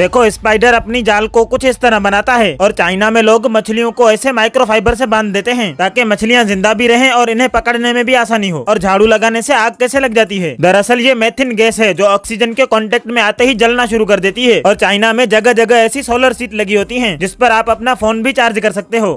देखो स्पाइडर अपनी जाल को कुछ इस तरह बनाता है और चाइना में लोग मछलियों को ऐसे माइक्रोफाइबर से बांध देते हैं ताकि मछलियां जिंदा भी रहें और इन्हें पकड़ने में भी आसानी हो और झाड़ू लगाने से आग कैसे लग जाती है दरअसल ये मेथिन गैस है जो ऑक्सीजन के कॉन्टेक्ट में आते ही जलना शुरू कर देती है और चाइना में जगह जगह ऐसी सोलर सीट लगी होती है जिस पर आप अपना फोन भी चार्ज कर सकते हो